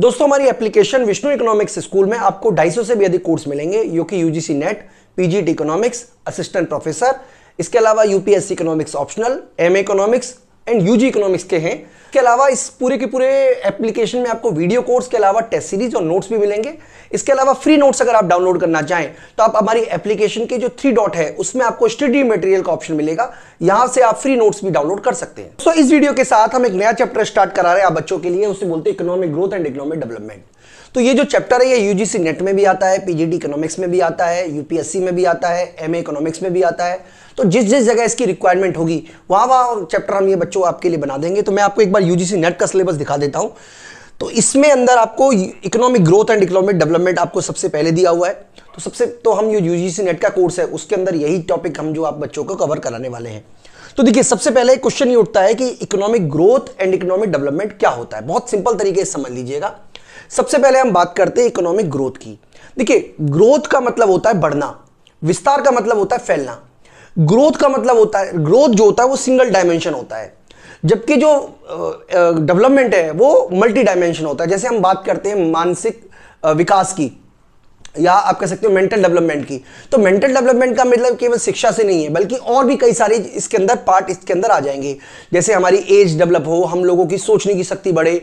दोस्तों हमारी application Vishnu economics school में आपको 250 से भी अधिक कोर्स मिलेंगे जो कि UGC NET PGT economics assistant professor इसके अलावा UPSC economics optional M economics and UG economics के हैं के अलावा इस पूरे के पूरे एप्लीकेशन में आपको वीडियो कोर्स के अलावा टेस्ट सीरीज और नोट्स भी मिलेंगे इसके अलावा फ्री नोट्स अगर आप डाउनलोड करना चाहें तो आप हमारी एप्लीकेशन के जो थ्री डॉट है उसमें आपको स्टडी मटेरियल का ऑप्शन मिलेगा यहां से आप फ्री नोट्स भी डाउनलोड कर सकते हैं सो so, इस वीडियो के साथ हम एक नया चैप्टर स्टार्ट करा रहे हैं आप बच्चों के लिए उसे बोलते हैं economic growth and economic development तो ये जो चैप्टर है ये यूजीसी नेट में भी आता है पीजीडी इकोनॉमिक्स में भी आता है यूपीएससी में भी आता है एमए इकोनॉमिक्स में भी आता है तो जिस जिस जगह इसकी रिक्वायरमेंट होगी वहां वहां चैप्टर हम ये बच्चों आपके लिए बना देंगे तो मैं आपको एक बार यूजीसी नेट का सिलेबस दिखा देता हूँ तो इसमें अंदर आपको economic growth and economic development आपको सबसे पहले दिया हुआ है तो सबसे तो हम जो यूजीसी नेट का कोर्स है उसके अंदर यही टॉपिक हम जो आप बच्चों को कवर कराने वाले हैं तो देखिए सबसे पहले क्वेश्चन ये उठता है कि economic growth and economic development क्या होता है बहुत सिंपल तरीके से समझ लीजिएगा सबसे पहले हम बात करते हैं इकोनॉमिक ग्रोथ की देखिए ग्रोथ का मतलब होता है बढ़ना विस्तार का मतलब होता है फैलना ग्रोथ का मतलब होता है ग्रोथ जो होता है वो सिंगल डायमेंशन होता है जबकि जो डेवलपमेंट है वो मल्टी डायमेंशन होता है जैसे हम बात करते हैं मानसिक विकास की या आप कह सकते हो मेंटल डेवलपमेंट की तो मेंटल डेवलपमेंट का मतलब केवल शिक्षा से नहीं है बल्कि और भी कई सारे इसके अंदर पार्ट इसके अंदर आ जाएंगे जैसे हमारी एज डेवलप हो हम लोगों की सोचने की शक्ति बढ़े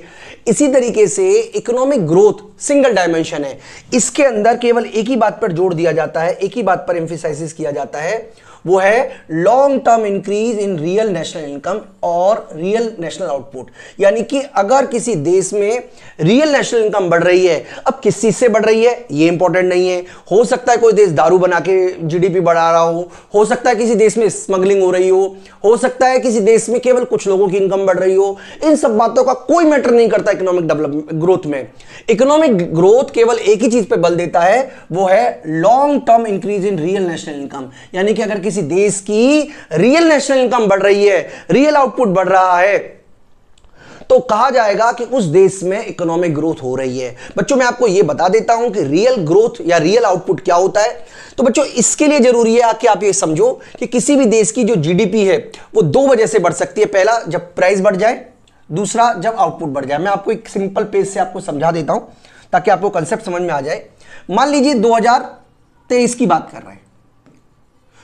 इसी तरीके से इकोनॉमिक ग्रोथ सिंगल डायमेंशन है इसके अंदर केवल एक ही बात पर जोड़ दिया जाता है एक ही बात पर एम्फिसाइसिस किया जाता है वो है long term increase in real national income और रियल नेशनल आउटपुट यानी कि अगर किसी देश में रियल नेशनल इनकम बढ़ रही है अब किस चीज़ से बढ़ रही है ये इंपॉर्टेंट नहीं है हो सकता है कोई देश दारू बना के जीडीपी बढ़ा रहा हो हो सकता है किसी देश में स्मगलिंग हो रही हो हो सकता है किसी देश में केवल कुछ लोगों की इनकम बढ़ रही हो इन सब बातों का कोई मैटर नहीं करता इकोनॉमिक डेवलपमेंट ग्रोथ में इकोनॉमिक ग्रोथ केवल एक ही चीज पर बल देता है वो है long term increase in real national income यानी कि अगर किसी किसी देश की रियल नेशनल इनकम बढ़ रही है रियल आउटपुट बढ़ रहा है तो कहा जाएगा कि उस देश में इकोनॉमिक ग्रोथ हो रही है बच्चों मैं आपको यह बता देता हूं कि रियल ग्रोथ या रियल आउटपुट क्या होता है तो बच्चों इसके लिए जरूरी है कि आप ये समझो कि किसी भी देश की जो जीडीपी है वो दो वजह से बढ़ सकती है पहला जब प्राइस बढ़ जाए दूसरा जब आउटपुट बढ़ जाए मैं आपको एक सिंपल पेज से आपको समझा देता हूं ताकि आपको कंसेप्ट समझ में आ जाए मान लीजिए दो की बात कर रहे हैं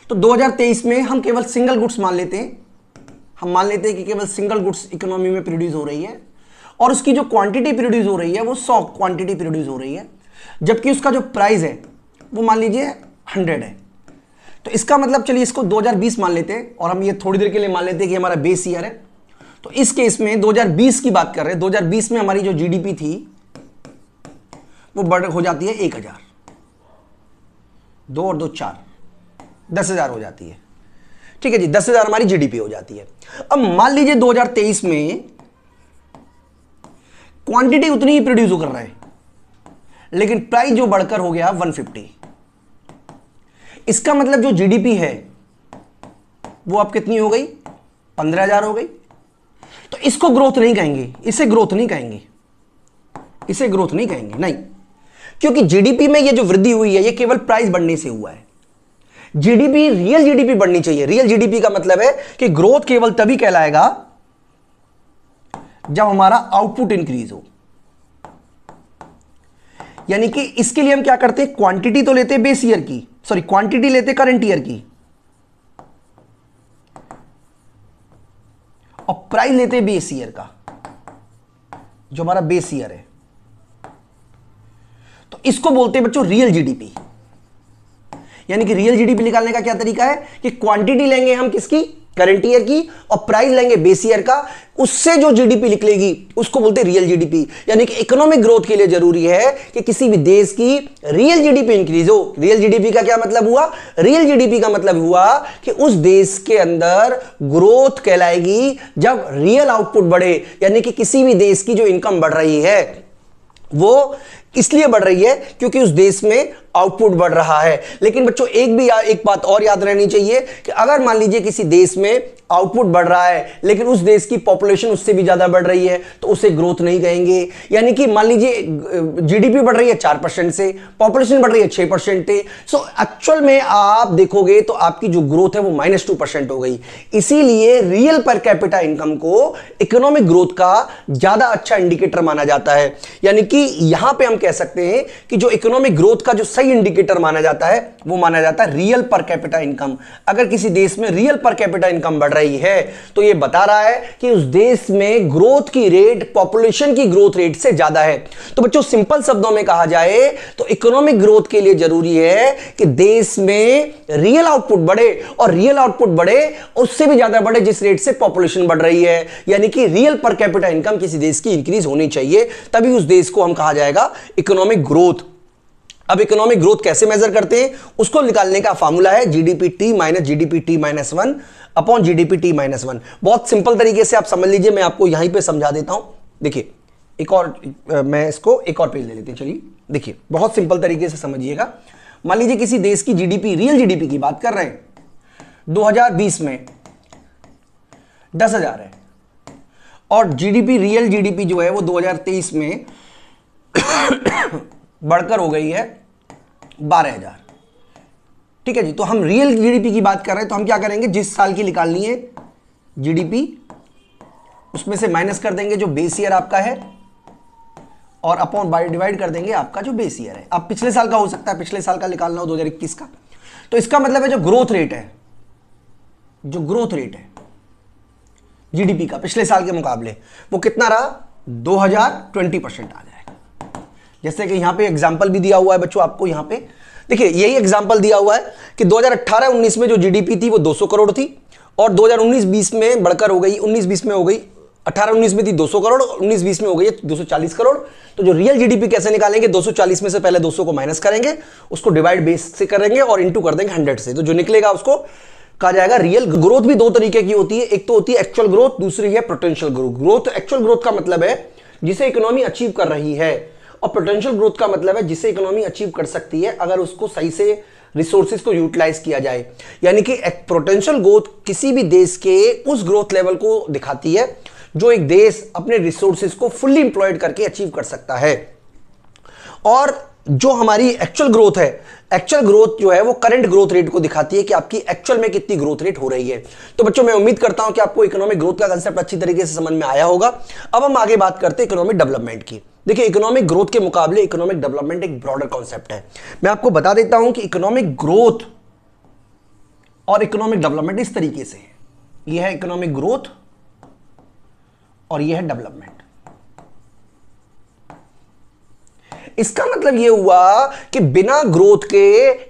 तो 2023 में हम केवल सिंगल गुड्स मान लेते हैं हम मान लेते हैं कि केवल सिंगल गुड्स इकोनॉमी में प्रोड्यूस हो रही है और उसकी जो क्वांटिटी प्रोड्यूस हो रही है वो 100 क्वांटिटी प्रोड्यूस हो रही है जबकि उसका जो प्राइस है वो मान लीजिए 100 है तो इसका मतलब चलिए इसको 2020 मान लेते हैं और हम ये थोड़ी देर के लिए मान लेते हैं कि हमारा बेस ईयर है तो इस केस में 2020 की बात कर रहे हैं 2020 में हमारी जो जीडीपी थी वो बढ़ हो जाती है एक हजार दो और दो चार दस हज़ार हो जाती है ठीक है जी दस हज़ार हमारी जीडीपी हो जाती है अब मान लीजिए 2023 में क्वांटिटी उतनी ही प्रोड्यूस कर रहे हैं लेकिन प्राइस जो बढ़कर हो गया 150 इसका मतलब जो जीडीपी है वो आप कितनी हो गई 15000 हो गई तो इसको ग्रोथ नहीं कहेंगे इसे ग्रोथ नहीं कहेंगे इसे ग्रोथ नहीं कहेंगे नहीं क्योंकि जीडीपी में ये जो वृद्धि हुई है ये केवल प्राइस बढ़ने से हुआ है जीडीपी रियल जीडीपी बढ़नी चाहिए रियल जीडीपी का मतलब है कि ग्रोथ केवल तभी कहलाएगा जब हमारा आउटपुट इंक्रीज हो यानी कि इसके लिए हम क्या करते हैं क्वांटिटी तो लेते बेस ईयर की सॉरी क्वांटिटी लेते करंट ईयर की और प्राइस लेते बेस ईयर का जो हमारा बेस ईयर है तो इसको बोलते हैं बच्चों रियल जीडीपी यानी कि रियल जीडीपी निकालने का क्या तरीका है कि क्वांटिटी लेंगे हम किसकी करंट ईयर की और प्राइस लेंगे बेस ईयर का उससे जो जीडीपी निकलेगी उसको बोलते हैं रियल जीडीपी यानी कि इकोनॉमिक ग्रोथ के लिए जरूरी है कि किसी भी देश की रियल जीडीपी इंक्रीज हो रियल जीडीपी का क्या मतलब हुआ रियल जीडीपी का मतलब हुआ कि उस देश के अंदर ग्रोथ कहलाएगी जब रियल आउटपुट बढ़े यानी कि किसी भी देश की जो इनकम बढ़ रही है वो इसलिए बढ़ रही है क्योंकि उस देश में आउटपुट बढ़ रहा है लेकिन बच्चों एक भी एक बात और याद रहनी चाहिए कि अगर मान लीजिए किसी देश में आउटपुट बढ़ रहा है लेकिन उस देश की पॉपुलेशन उससे भी ज़्यादा बढ़ रही है तो उसे ग्रोथ नहीं कहेंगे यानी कि मान लीजिए जीडीपी बढ़ रही है चार परसेंट से पॉपुलेशन बढ़ रही है छह परसेंट से सो एक्चुअल में आप देखोगे तो आपकी जो ग्रोथ है वो माइनस टू परसेंट हो गई इसीलिए रियल पर कैपिटा इनकम को इकोनॉमिक ग्रोथ का ज़्यादा अच्छा इंडिकेटर माना जाता है यानी कि यहां पर हम कह सकते हैं कि जो इकोनॉमिक ग्रोथ का जो सही ही इंडिकेटर माना जाता है वो माना जाता है रियल पर कैपिटा इनकम अगर किसी देश में रियल पर कैपिटा इनकम बढ़ रही है तो ये बता रहा है कि उस देश में ग्रोथ की रेट पॉपुलेशन की ग्रोथ रेट से ज्यादा है तो बच्चों सिंपल शब्दों में कहा जाए तो इकोनॉमिक ग्रोथ के लिए जरूरी है कि देश में रियल आउटपुट बढ़े और रियल आउटपुट बढ़े उससे भी ज्यादा बढ़े जिस रेट से पॉपुलेशन बढ़ रही है यानी कि रियल पर कैपिटा इनकम किसी देश की इंक्रीज होनी चाहिए तभी उस देश को हम कहा जाएगा इकोनॉमिक ग्रोथ अब इकोनॉमिक ग्रोथ कैसे मेजर करते हैं उसको निकालने का फॉर्मूला है GDP t minus GDP t minus one upon GDP t minus one बहुत सिंपल तरीके से आप समझ लीजिए मैं आपको यहीं पे समझा देता हूं देखिए एक और मैं इसको एक और पेज ले लेते हैं चलिए देखिए बहुत सिंपल तरीके से समझिएगा मान लीजिए किसी देश की जीडीपी रियल जीडीपी की बात कर रहे हैं बीस में दस हजार है और जीडीपी रियल जीडीपी जो है वो तेईस में बढ़कर हो गई है बारह हजार ठीक है जी तो हम रियल जीडीपी की बात कर रहे हैं तो हम क्या करेंगे जिस साल की निकालनी है जीडीपी उसमें से माइनस कर देंगे जो बेस ईयर आपका है और अपॉन बाई डिवाइड कर देंगे आपका जो बेस ईयर है अब पिछले साल का हो सकता है पिछले साल का निकालना हो दो हजार इक्कीस का तो इसका मतलब है जो ग्रोथ रेट है जो ग्रोथ रेट है जीडीपी का पिछले साल के मुकाबले वो कितना रहा 2020 परसेंट आ गया जैसे कि यहां पे एग्जाम्पल भी दिया हुआ है बच्चों आपको यहां पे देखिए यही एग्जाम्पल दिया हुआ है कि 2018-19 में जो जीडीपी थी वो 200 करोड़ थी और 2019-20 में बढ़कर हो गई 19-20 में हो गई 18-19 में थी 200 करोड़ 19-20 में हो गई 240 करोड़ तो जो रियल जीडीपी कैसे निकालेंगे 240 में से पहले 200 को माइनस करेंगे उसको डिवाइड बेस से करेंगे और इंटू कर देंगे हंड्रेड से तो जो निकलेगा उसको कहा जाएगा रियल ग्रोथ भी दो तरीके की होती है एक तो होती है एक्चुअल ग्रोथ दूसरी है potential growth growth actual growth का मतलब है जिसे इकोनॉमी अचीव कर रही है और पोटेंशियल ग्रोथ का मतलब है जिसे इकोनॉमी अचीव कर सकती है अगर उसको सही से रिसोर्सिस को यूटिलाइज किया जाए यानी कि पोटेंशियल ग्रोथ किसी भी देश के उस ग्रोथ लेवल को दिखाती है जो एक देश अपने रिसोर्सिस को फुल्ली इंप्लॉयड करके अचीव कर सकता है और जो हमारी एक्चुअल ग्रोथ है एक्चुअल ग्रोथ जो है वो करंट ग्रोथ रेट को दिखाती है कि आपकी एक्चुअल में कितनी ग्रोथ रेट हो रही है तो बच्चों मैं उम्मीद करता हूं कि आपको इकोनॉमिक ग्रोथ का कंसेप्ट अच्छी तरीके से समझ में आया होगा अब हम आगे बात करते हैं इकोनॉमिक डेवलपमेंट की देखिए इकोनॉमिक ग्रोथ के मुकाबले इकोनॉमिक डेवलपमेंट एक ब्रॉडर कॉन्सेप्ट है मैं आपको बता देता हूं कि इकोनॉमिक ग्रोथ और इकोनॉमिक डेवलपमेंट इस तरीके से है यह है इकोनॉमिक ग्रोथ और यह है डेवलपमेंट इसका मतलब यह हुआ कि बिना ग्रोथ के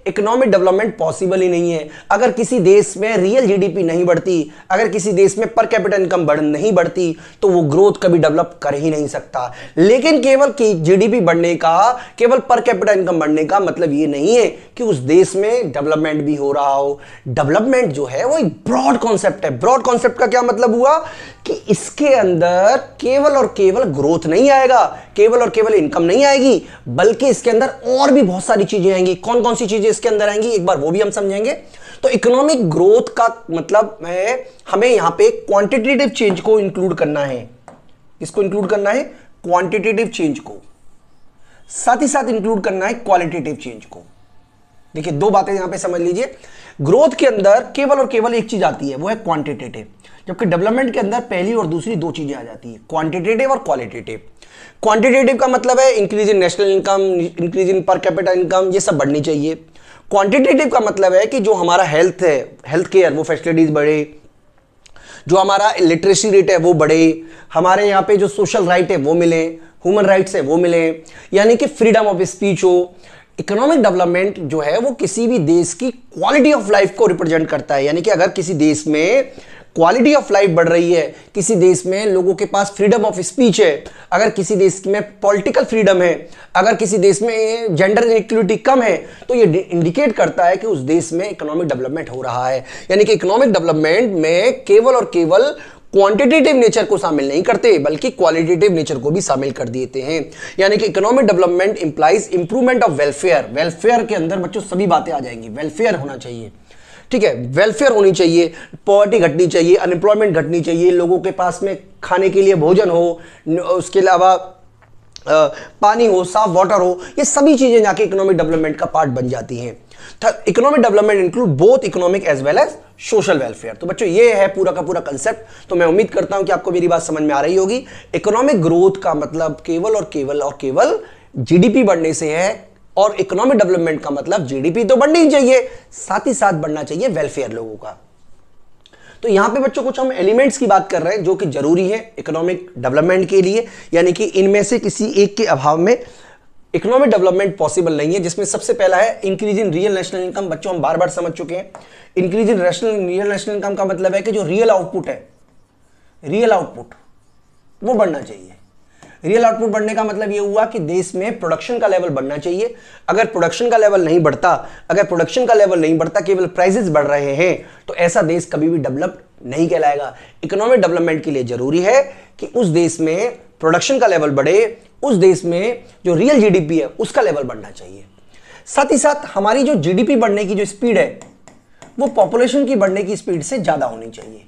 इकोनॉमिक डेवलपमेंट पॉसिबल ही नहीं है अगर किसी देश में रियल जीडीपी नहीं बढ़ती अगर किसी देश में पर कैपिटल इनकम बढ़ नहीं बढ़ती तो वो ग्रोथ कभी डेवलप कर ही नहीं सकता लेकिन केवल की जीडीपी बढ़ने का केवल पर कैपिटल इनकम बढ़ने का मतलब ये नहीं है कि उस देश में डेवलपमेंट भी हो रहा हो डेवलपमेंट जो है वो एक ब्रॉड कॉन्सेप्ट है ब्रॉड कॉन्सेप्ट का क्या मतलब हुआ कि इसके अंदर केवल और केवल ग्रोथ नहीं आएगा केवल और केवल इनकम नहीं आएगी बल्कि इसके अंदर और भी बहुत सारी चीजें आएंगी कौन कौन सी चीजें इसके अंदर आएंगी एक बार वो भी हम समझेंगे तो इकोनॉमिक ग्रोथ का मतलब है हमें यहां पे क्वांटिटेटिव चेंज को इंक्लूड करना है इसको इंक्लूड करना है क्वांटिटेटिव चेंज को साथ ही साथ इंक्लूड करना है क्वालिटेटिव चेंज को देखिए दो बातें यहां पे समझ लीजिए ग्रोथ के अंदर केवल और केवल एक चीज आती है वो है क्वांटिटेटिव जबकि डेवलपमेंट के अंदर पहली और दूसरी दो चीज़ें आ जाती है क्वांटिटेटिव और क्वालिटेटिव क्वांटिटेटिव का मतलब है increase in national income increase in per capital income ये सब बढ़नी चाहिए क्वांटिटेटिव का मतलब है कि जो हमारा हेल्थ है हेल्थ केयर वो फैसिलिटीज़ बढ़े जो हमारा लिटरेसी रेट है वो बढ़े हमारे यहाँ पे जो सोशल राइट है वो मिले ह्यूमन राइट्स है वो मिले यानी कि फ्रीडम ऑफ स्पीच हो इकोनॉमिक डेवलपमेंट जो है वो किसी भी देश की क्वालिटी ऑफ लाइफ को रिप्रेजेंट करता है यानी कि अगर किसी देश में क्वालिटी ऑफ लाइफ बढ़ रही है किसी देश में लोगों के पास फ्रीडम ऑफ स्पीच है अगर किसी देश में पॉलिटिकल फ्रीडम है अगर किसी देश में जेंडर इक्वलिटी कम है तो ये इंडिकेट करता है कि उस देश में इकोनॉमिक डेवलपमेंट हो रहा है यानी कि इकोनॉमिक डेवलपमेंट में केवल और केवल क्वांटिटेटिव नेचर को शामिल नहीं करते बल्कि क्वालिटेटिव नेचर को भी शामिल कर देते हैं यानी कि economic development implies improvement of welfare welfare के अंदर बच्चों सभी बातें आ जाएंगी वेलफेयर होना चाहिए ठीक है वेलफेयर होनी चाहिए पॉवर्टी घटनी चाहिए अनएम्प्लॉयमेंट घटनी चाहिए लोगों के पास में खाने के लिए भोजन हो उसके अलावा पानी हो साफ वाटर हो ये सभी चीज़ें जाके इकोनॉमिक डेवलपमेंट का पार्ट बन जाती हैं economic development include both economic as well as social welfare तो बच्चों ये है पूरा का पूरा कंसेप्ट तो मैं उम्मीद करता हूं कि आपको मेरी बात समझ में आ रही होगी इकोनॉमिक ग्रोथ का मतलब केवल और केवल और केवल जीडीपी बढ़ने से है और इकोनॉमिक डेवलपमेंट का मतलब जीडीपी तो बढ़ना ही चाहिए साथ ही साथ बढ़ना चाहिए वेलफेयर लोगों का तो यहां पे बच्चों कुछ हम एलिमेंट्स की बात कर रहे हैं जो कि जरूरी है इकोनॉमिक डेवलपमेंट के लिए यानी कि इनमें से किसी एक के अभाव में इकोनॉमिक डेवलपमेंट पॉसिबल नहीं है जिसमें सबसे पहला है increase in real national income बच्चों हम बार बार समझ चुके हैं increase in rational real national income का मतलब है कि जो रियल आउटपुट है रियल आउटपुट वो बढ़ना चाहिए रियल आउटपुट बढ़ने का मतलब यह हुआ कि देश में प्रोडक्शन का लेवल बढ़ना चाहिए अगर प्रोडक्शन का लेवल नहीं बढ़ता अगर प्रोडक्शन का लेवल नहीं बढ़ता केवल प्राइजेस बढ़ रहे हैं तो ऐसा देश कभी भी डेवलप नहीं कहलाएगा इकोनॉमिक डेवलपमेंट के लिए जरूरी है कि उस देश में प्रोडक्शन का लेवल बढ़े उस देश में जो रियल जीडीपी है उसका लेवल बढ़ना चाहिए साथ ही साथ हमारी जो जीडीपी बढ़ने की जो स्पीड है वो पॉपुलेशन की बढ़ने की स्पीड से ज़्यादा होनी चाहिए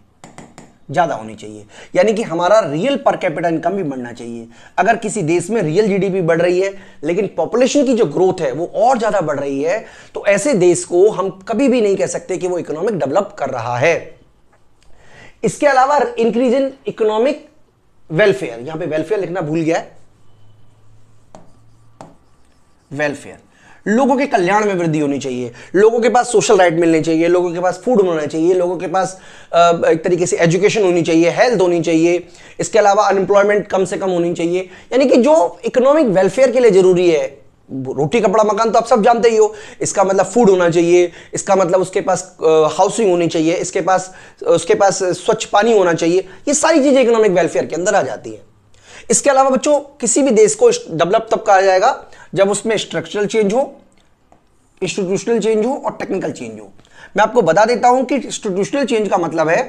ज़्यादा होनी चाहिए यानी कि हमारा रियल पर कैपिटल इनकम भी बढ़ना चाहिए अगर किसी देश में रियल जीडीपी बढ़ रही है लेकिन पॉपुलेशन की जो ग्रोथ है वो और ज़्यादा बढ़ रही है तो ऐसे देश को हम कभी भी नहीं कह सकते कि वो इकोनॉमिक डेवलप कर रहा है इसके अलावा इंक्रीज इन इकोनॉमिक वेलफेयर यहां पे वेलफेयर लिखना भूल गया वेलफेयर लोगों के कल्याण में वृद्धि होनी चाहिए लोगों के पास सोशल राइट मिलने चाहिए लोगों के पास फूड होना चाहिए लोगों के पास एक तरीके से एजुकेशन होनी चाहिए हेल्थ होनी चाहिए इसके अलावा अनएम्प्लॉयमेंट कम से कम होनी चाहिए यानी कि जो इकोनॉमिक वेलफेयर के लिए ज़रूरी है रोटी कपड़ा मकान तो आप सब जानते ही हो इसका मतलब फूड होना चाहिए इसका मतलब उसके पास हाउसिंग होनी चाहिए इसके पास उसके पास स्वच्छ पानी होना चाहिए ये सारी चीज़ें इकोनॉमिक वेलफेयर के अंदर आ जाती हैं इसके अलावा बच्चों किसी भी देश को डेवलप तब कहा जाएगा जब उसमें स्ट्रक्चरल चेंज हो इंस्टीट्यूशनल चेंज हो और टेक्निकल चेंज हो मैं आपको बता देता हूं कि इंस्टीट्यूशनल चेंज का मतलब है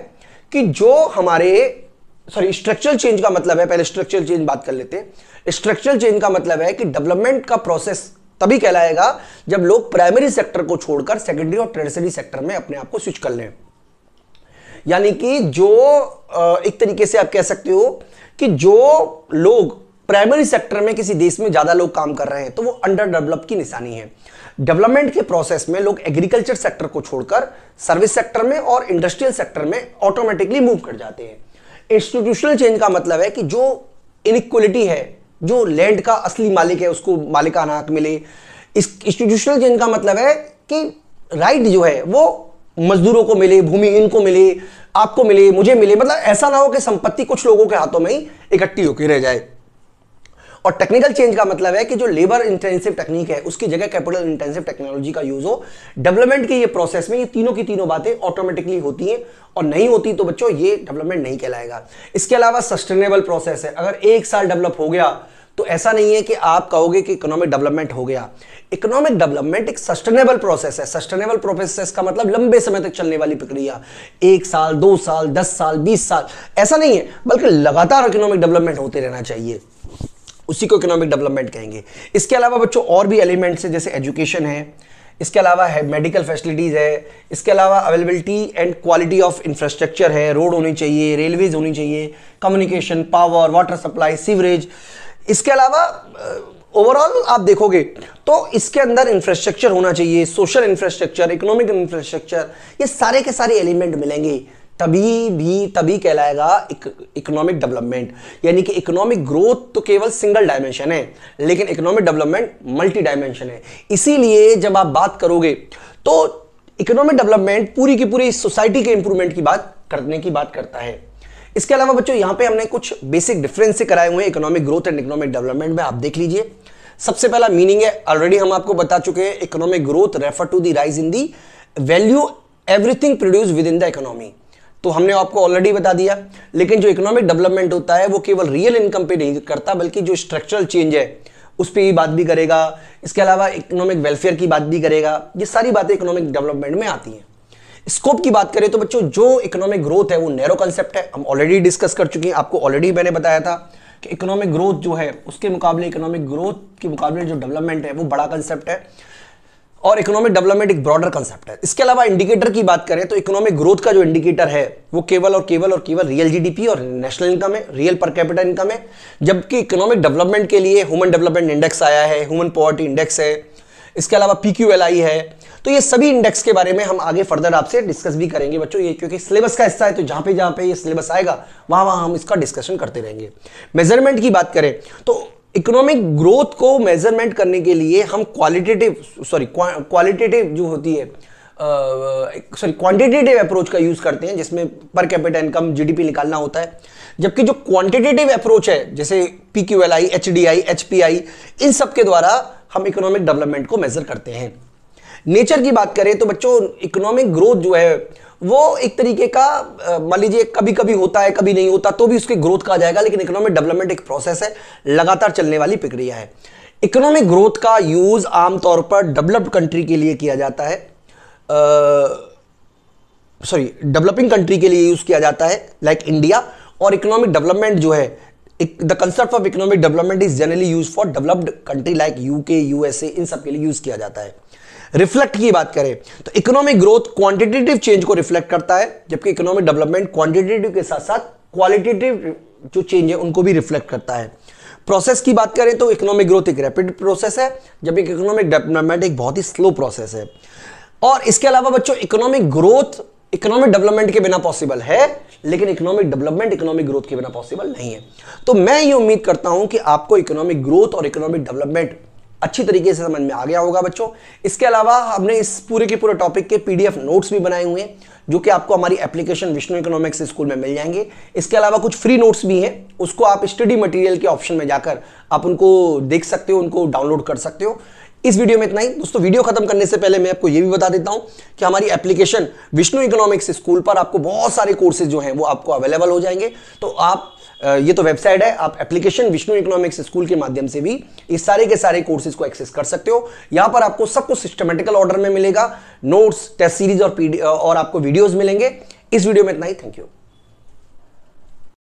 कि जो हमारे सॉरी स्ट्रक्चरल चेंज का मतलब है पहले स्ट्रक्चरल चेंज बात कर लेते हैं स्ट्रक्चरल चेंज का मतलब है कि डेवलपमेंट का प्रोसेस तभी कहलाएगा जब लोग प्राइमरी सेक्टर को छोड़कर सेकेंडरी और टर्सरी सेक्टर में अपने आप को स्विच कर लें यानी कि जो एक तरीके से आप कह सकते हो कि जो लोग प्राइमरी सेक्टर में किसी देश में ज़्यादा लोग काम कर रहे हैं तो वो अंडर डेवलप की निशानी है डेवलपमेंट के प्रोसेस में लोग एग्रीकल्चर सेक्टर को छोड़कर सर्विस सेक्टर में और इंडस्ट्रियल सेक्टर में ऑटोमेटिकली मूव कर जाते हैं इंस्टीट्यूशनल चेंज का मतलब है कि जो इनक्वलिटी है जो लैंड का असली मालिक है उसको मालिकाना हक मिले इस इंस्टीट्यूशनल चेंज का मतलब है कि राइट जो है वो मजदूरों को मिले भूमि इनको मिले आपको मिले मुझे मिले मतलब ऐसा ना हो कि संपत्ति कुछ लोगों के हाथों में ही इकट्ठी होकर रह जाए और टेक्निकल चेंज का मतलब है कि जो लेबर इंटेंसिव टेक्निक है उसकी जगह कैपिटल इंटेंसिव टेक्नोलॉजी का यूज हो डेवलपमेंट के ये प्रोसेस में ये तीनों की तीनों बातें ऑटोमेटिकली होती हैं और नहीं होती तो बच्चों ये डेवलपमेंट नहीं कहलाएगा इसके अलावा सस्टेनेबल प्रोसेस है अगर एक साल डेवलप हो गया तो ऐसा नहीं है कि आप कहोगे कि इकोनॉमिक डेवलपमेंट हो गया इकोनॉमिक डेवलपमेंट एक सस्टेनेबल प्रोसेस है सस्टेनेबल प्रोसेस का मतलब लंबे समय तक चलने वाली प्रक्रिया एक साल दो साल दस साल बीस साल ऐसा नहीं है बल्कि लगातार इकोनॉमिक डेवलपमेंट होते रहना चाहिए उसी को इकोनॉमिक डेवलपमेंट कहेंगे इसके अलावा बच्चों और भी एलिमेंट्स है जैसे एजुकेशन है इसके अलावा है मेडिकल फैसिलिटीज़ है इसके अलावा availability and quality of infrastructure है रोड होनी चाहिए रेलवेज होनी चाहिए communication power water supply sewerage इसके अलावा ओवरऑल आप देखोगे तो इसके अंदर इंफ्रास्ट्रक्चर होना चाहिए सोशल इंफ्रास्ट्रक्चर इकोनॉमिक इंफ्रास्ट्रक्चर ये सारे के सारे एलिमेंट मिलेंगे तभी भी तभी कहलाएगा इकोनॉमिक डेवलपमेंट यानी कि इकोनॉमिक ग्रोथ तो केवल सिंगल डायमेंशन है लेकिन इकोनॉमिक डेवलपमेंट मल्टी डायमेंशन है इसीलिए जब आप बात करोगे तो इकोनॉमिक डेवलपमेंट पूरी की पूरी सोसाइटी के इंप्रूवमेंट की बात करने की बात करता है इसके अलावा बच्चों यहां पे हमने कुछ बेसिक डिफरेंस से कराए हुए economic growth and economic development में आप देख लीजिए सबसे पहला मीनिंग है ऑलरेडी हम आपको बता चुके हैं economic growth refer to the rise in the value everything produce within the economy तो हमने आपको ऑलरेडी बता दिया लेकिन जो इकोनॉमिक डेवलपमेंट होता है वो केवल रियल इनकम पे नहीं करता बल्कि जो स्ट्रक्चरल चेंज है उस पर बात भी करेगा इसके अलावा इकोनॉमिक वेलफेयर की बात भी करेगा ये सारी बातें इकोनॉमिक डेवलपमेंट में आती हैं स्कोप की बात करें तो बच्चों जो इकोनॉमिक ग्रोथ है वो नैरो कंसेप्ट है हम ऑलरेडी डिस्कस कर चुके हैं आपको ऑलरेडी मैंने बताया था कि इकोनॉमिक ग्रोथ जो है उसके मुकाबले इकोनॉमिक ग्रोथ के मुकाबले जो डेवलपमेंट है वो बड़ा कंसेप्ट है और इकोनॉमिक डेवलपमेंट एक ब्रॉडर कंसेप्ट है इसके अलावा इंडिकेटर की बात करें तो इकोनॉमिक ग्रोथ का जो इंडिकेटर है वो केवल और केवल और केवल रियल जीडीपी और नेशनल इनकम है रियल पर कैपिटल इनकम है जबकि इकोनॉमिक डेवलपमेंट के लिए ह्यूमन डेवलपमेंट इंडेक्स आया है ह्यूमन पॉवर्टी इंडेक्स है इसके अलावा पी है तो ये सभी इंडेक्स के बारे में हम आगे फर्दर आपसे डिस्कस भी करेंगे बच्चों ये क्योंकि सिलेबस का हिस्सा है तो जहाँ पे जहाँ पे ये सिलेबस आएगा वहाँ वहाँ हम इसका डिस्कशन करते रहेंगे मेजरमेंट की बात करें तो इकोनॉमिक ग्रोथ को मेजरमेंट करने के लिए हम क्वालिटेटिव सॉरी क्वालिटेटिव जो होती है सॉरी क्वांटिटेटिव अप्रोच का यूज करते हैं जिसमें पर कैपिटल इनकम जीडीपी निकालना होता है जबकि जो क्वांटिटेटिव अप्रोच है जैसे P Q L I H D I H P I इन सब के द्वारा हम इकोनॉमिक डेवलपमेंट को मेजर करते हैं नेचर की बात करें तो बच्चों इकोनॉमिक ग्रोथ जो है वो एक तरीके का मान लीजिए कभी कभी होता है कभी नहीं होता तो भी उसके ग्रोथ कहा जाएगा लेकिन इकोनॉमिक डेवलपमेंट एक प्रोसेस है लगातार चलने वाली प्रक्रिया है इकोनॉमिक ग्रोथ का यूज आमतौर पर डेवलप्ड कंट्री के लिए किया जाता है सॉरी डेवलपिंग कंट्री के लिए यूज किया जाता है लाइक इंडिया और इकोनॉमिक डेवलपमेंट जो है the concept of economic development is generally use for developed country like UK USA इन सब के लिए यूज किया जाता है रिफ्लेक्ट की बात करें तो इकोनॉमिक ग्रोथ क्वांटिटेटिव चेंज को रिफ्लेक्ट करता है जबकि इकोनॉमिक डेवलपमेंट क्वांटिटेटिव के साथ साथ क्वालिटेटिव जो चेंज है उनको भी रिफ्लेक्ट करता है प्रोसेस की बात करें तो इकोनॉमिक ग्रोथ एक रैपिड प्रोसेस है जबकि इकोनॉमिक डेवलपमेंट एक बहुत ही स्लो प्रोसेस है और इसके अलावा बच्चों इकोनॉमिक ग्रोथ इकोनॉमिक डेवलपमेंट के बिना पॉसिबल है लेकिन इकोनॉमिक डेवलपमेंट इकोनॉमिक ग्रोथ के बिना पॉसिबल नहीं है तो मैं ये उम्मीद करता हूं कि आपको इकोनॉमिक ग्रोथ और इकोनॉमिक डेवलपमेंट अच्छी तरीके से समझ में आ गया होगा बच्चों इसके अलावा हमने इस पूरे के पूरे टॉपिक के पीडीएफ नोट्स भी बनाए हुए हैं जो कि आपको हमारी एप्लीकेशन विष्णु इकोनॉमिक्स स्कूल में मिल जाएंगे इसके अलावा कुछ फ्री नोट्स भी हैं उसको आप स्टडी मटेरियल के ऑप्शन में जाकर आप उनको देख सकते हो उनको डाउनलोड कर सकते हो इस वीडियो में इतना ही दोस्तों वीडियो खत्म करने से पहले मैं आपको ये भी बता देता हूं कि हमारी एप्लीकेशन विष्णु इकोनॉमिक्स स्कूल पर आपको बहुत सारे कोर्सेज जो हैं वो आपको अवेलेबल हो जाएंगे तो आप ये तो वेबसाइट है आप एप्लीकेशन विष्णु इकोनॉमिक्स स्कूल के माध्यम से भी इस सारे के सारे कोर्सेज को एक्सेस कर सकते हो यहां पर आपको सब कुछ सिस्टमेटिकल ऑर्डर में मिलेगा नोट्स टेस्ट सीरीज और और आपको वीडियोज मिलेंगे इस वीडियो में इतना ही थैंक यू